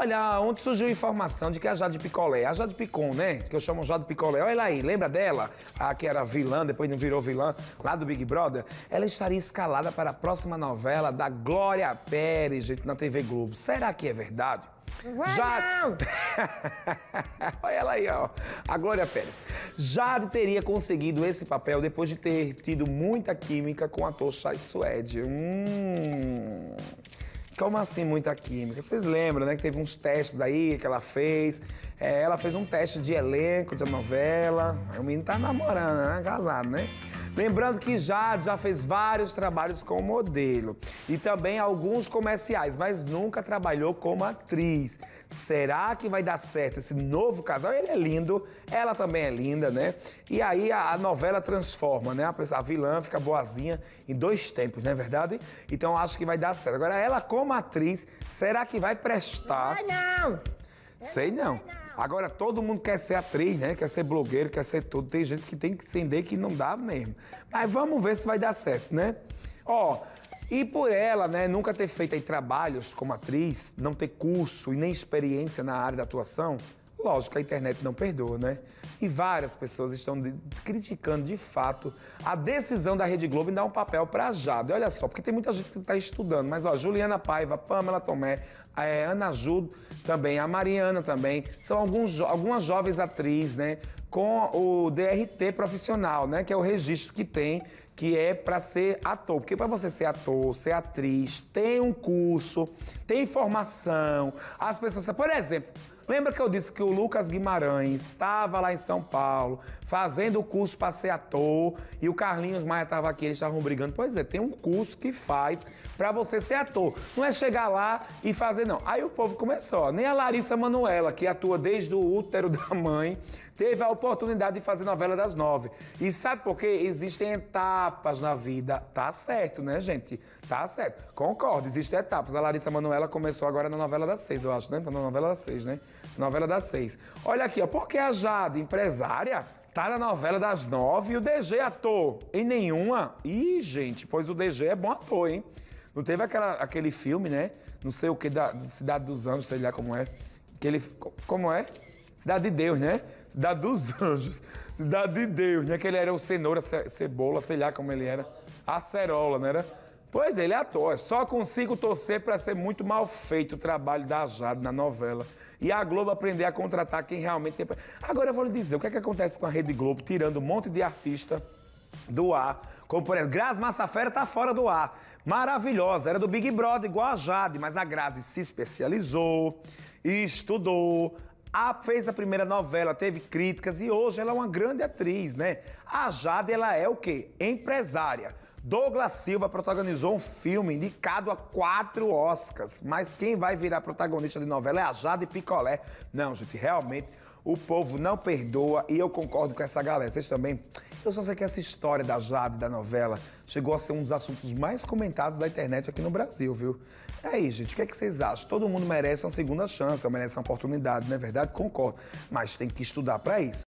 Olha, ontem surgiu a informação de que a Jade Picolé, a Jade Picon, né? Que eu chamo Jade Picolé, olha ela aí, lembra dela? A que era vilã, depois não virou vilã, lá do Big Brother? Ela estaria escalada para a próxima novela da Glória Pérez, gente, na TV Globo. Será que é verdade? Vai Jade... Olha ela aí, ó. A Glória Pérez. Jade teria conseguido esse papel depois de ter tido muita química com o ator Chai Suede. Hum. Como assim muita química? Vocês lembram, né? Que teve uns testes aí que ela fez. É, ela fez um teste de elenco de novela. O menino tá namorando, né? Casado, né? Lembrando que Jade já fez vários trabalhos como modelo e também alguns comerciais, mas nunca trabalhou como atriz. Será que vai dar certo esse novo casal? Ele é lindo, ela também é linda, né? E aí a, a novela transforma, né? A, a vilã fica boazinha em dois tempos, não é verdade? Então acho que vai dar certo. Agora, ela como atriz, será que vai prestar? Não, não. Sei não. Agora, todo mundo quer ser atriz, né? Quer ser blogueiro, quer ser tudo. Tem gente que tem que entender que não dá mesmo. Mas vamos ver se vai dar certo, né? Ó, e por ela, né, nunca ter feito aí trabalhos como atriz, não ter curso e nem experiência na área da atuação, Lógico, a internet não perdoa, né? E várias pessoas estão de, criticando de fato a decisão da Rede Globo em dar um papel para Jada E olha só, porque tem muita gente que está estudando, mas ó, Juliana Paiva, Pamela Tomé, é, Ana Judo também, a Mariana também, são alguns, algumas jovens atrizes, né? Com o DRT profissional, né? Que é o registro que tem que é para ser ator. Porque para você ser ator, ser atriz, tem um curso, tem formação. As pessoas, por exemplo, Lembra que eu disse que o Lucas Guimarães estava lá em São Paulo, fazendo o curso para ser ator, e o Carlinhos Maia estava aqui, eles estavam brigando. Pois é, tem um curso que faz para você ser ator. Não é chegar lá e fazer, não. Aí o povo começou. nem a Larissa Manuela, que atua desde o útero da mãe, teve a oportunidade de fazer novela das nove. E sabe por quê? Existem etapas na vida. Tá certo, né, gente? Tá certo. Concordo, existem etapas. A Larissa Manoela começou agora na novela das seis, eu acho, né? Tá na novela das seis, né? Novela das seis. Olha aqui, ó. que a Jade, empresária, tá na novela das nove e o DG ator em nenhuma. Ih, gente, pois o DG é bom ator, hein? Não teve aquela, aquele filme, né? Não sei o que, da Cidade dos Anjos, sei lá como é. Que ele. Como é? Cidade de Deus, né? Cidade dos anjos. Cidade de Deus, né? Que ele era o cenoura, ce cebola, sei lá como ele era. Acerola, não era? Pois é, ele é ator. Só consigo torcer para ser muito mal feito o trabalho da Jade na novela. E a Globo aprender a contratar quem realmente tem. Agora eu vou lhe dizer, o que é que acontece com a Rede Globo tirando um monte de artista do ar? Como, por exemplo, Grazi Massafera tá fora do ar. Maravilhosa, era do Big Brother, igual a Jade, mas a Grazi se especializou, estudou, a, fez a primeira novela, teve críticas e hoje ela é uma grande atriz, né? A Jade, ela é o quê? Empresária. Douglas Silva protagonizou um filme indicado a quatro Oscars, mas quem vai virar protagonista de novela é a Jade Picolé. Não, gente, realmente o povo não perdoa e eu concordo com essa galera. Vocês também? Eu só sei que essa história da Jade, da novela, chegou a ser um dos assuntos mais comentados da internet aqui no Brasil, viu? É aí, gente, o que, é que vocês acham? Todo mundo merece uma segunda chance, merece uma oportunidade, não é verdade? Concordo. Mas tem que estudar para isso.